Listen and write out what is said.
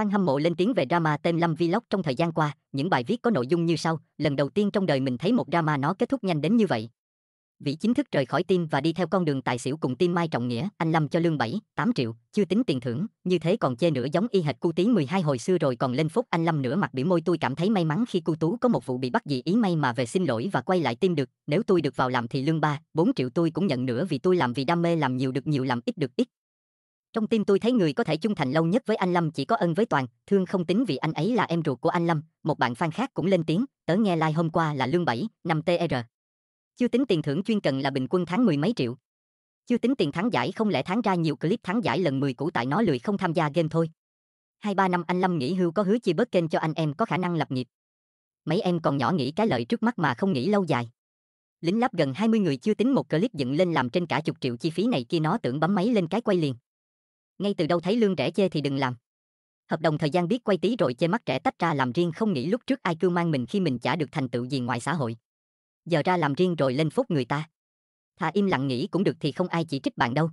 Fan hâm mộ lên tiếng về drama tên Lâm Vlog trong thời gian qua, những bài viết có nội dung như sau, lần đầu tiên trong đời mình thấy một drama nó kết thúc nhanh đến như vậy. Vĩ chính thức rời khỏi team và đi theo con đường tài xỉu cùng team Mai Trọng Nghĩa, anh Lâm cho lương 7, 8 triệu, chưa tính tiền thưởng, như thế còn chê nữa giống y hệt cu tí 12 hồi xưa rồi còn lên phúc anh Lâm nữa mặt bị môi tôi cảm thấy may mắn khi cu tú có một vụ bị bắt gì ý may mà về xin lỗi và quay lại team được, nếu tôi được vào làm thì lương 3, 4 triệu tôi cũng nhận nữa vì tôi làm vì đam mê làm nhiều được nhiều làm ít được ít, trong tim tôi thấy người có thể trung thành lâu nhất với anh Lâm chỉ có ân với Toàn, thương không tính vì anh ấy là em ruột của anh Lâm, một bạn fan khác cũng lên tiếng, tớ nghe like hôm qua là lương 7, 5 TR. Chưa tính tiền thưởng chuyên cần là bình quân tháng mười mấy triệu. Chưa tính tiền thắng giải không lẽ thắng ra nhiều clip thắng giải lần 10 cũ tại nó lười không tham gia game thôi. Hai ba năm anh Lâm nghỉ hưu có hứa chia bớt kênh cho anh em có khả năng lập nghiệp. Mấy em còn nhỏ nghĩ cái lợi trước mắt mà không nghĩ lâu dài. Lính lắp gần 20 người chưa tính một clip dựng lên làm trên cả chục triệu chi phí này kia nó tưởng bấm máy lên cái quay liền ngay từ đâu thấy lương rẻ chê thì đừng làm. Hợp đồng thời gian biết quay tí rồi chê mắt trẻ tách ra làm riêng không nghĩ lúc trước ai cưu mang mình khi mình chả được thành tựu gì ngoài xã hội. Giờ ra làm riêng rồi lên phúc người ta. Thà im lặng nghĩ cũng được thì không ai chỉ trích bạn đâu.